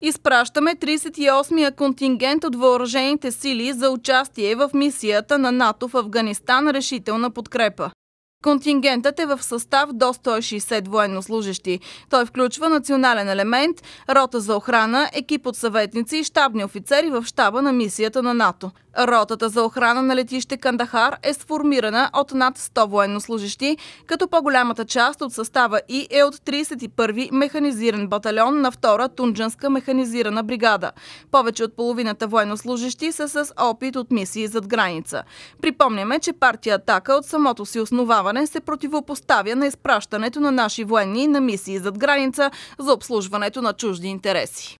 Изпращаме 38-я контингент от въоръжените сили за участие в мисията на НАТО в Афганистан решителна подкрепа. Контингентът е в състав до 160 военнослужащи. Той включва национален елемент, рота за охрана, екип от съветници и штабни офицери в щаба на мисията на НАТО. Ротата за охрана на летище Кандахар е сформирана от над 100 военнослужащи, като по-голямата част от състава и е от 31-и механизиран батальон на 2 а Тунджанска механизирана бригада. Повече от половината военнослужащи са с опит от мисии зад граница. Припомняме, че партия Атака от самото си основаване Ранен се противопоставя на изпращането на наши военни на мисии зад граница за обслужването на чужди интереси.